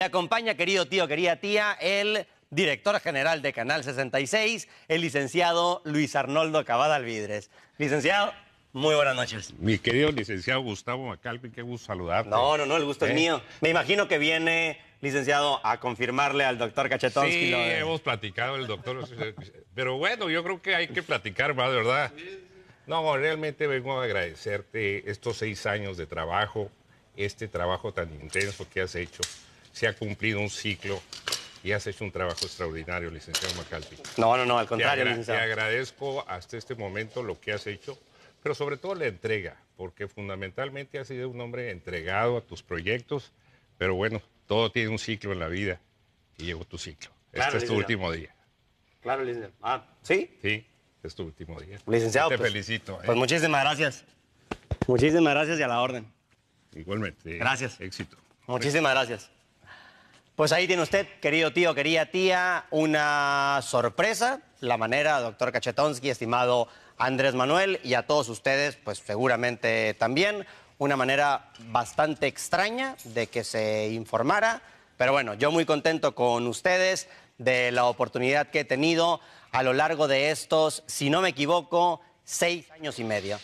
Me acompaña, querido tío, querida tía, el director general de Canal 66, el licenciado Luis Arnoldo Cabada Alvidres. Licenciado, muy buenas noches. Mi querido licenciado Gustavo Macalpi, qué gusto saludarte. No, no, no, el gusto es ¿Eh? mío. Me imagino que viene, licenciado, a confirmarle al doctor Cachetón. Sí, hemos platicado el doctor. pero bueno, yo creo que hay que platicar más, ¿verdad? No, realmente vengo a agradecerte estos seis años de trabajo, este trabajo tan intenso que has hecho se ha cumplido un ciclo y has hecho un trabajo extraordinario, licenciado Macalpi. No, no, no, al contrario, te licenciado. Te agradezco hasta este momento lo que has hecho, pero sobre todo la entrega, porque fundamentalmente has sido un hombre entregado a tus proyectos, pero bueno, todo tiene un ciclo en la vida y llegó tu ciclo. este es tu último día. Claro, licenciado. Ah, ¿sí? Sí, es tu último día. Licenciado. te pues, felicito. ¿eh? Pues muchísimas gracias. Muchísimas gracias y a la orden. Igualmente. Gracias. Éxito. Muchísimas gracias. Pues ahí tiene usted, querido tío, querida tía, una sorpresa. La manera, doctor Kachetonsky, estimado Andrés Manuel, y a todos ustedes, pues seguramente también, una manera bastante extraña de que se informara. Pero bueno, yo muy contento con ustedes de la oportunidad que he tenido a lo largo de estos, si no me equivoco, seis años y medio.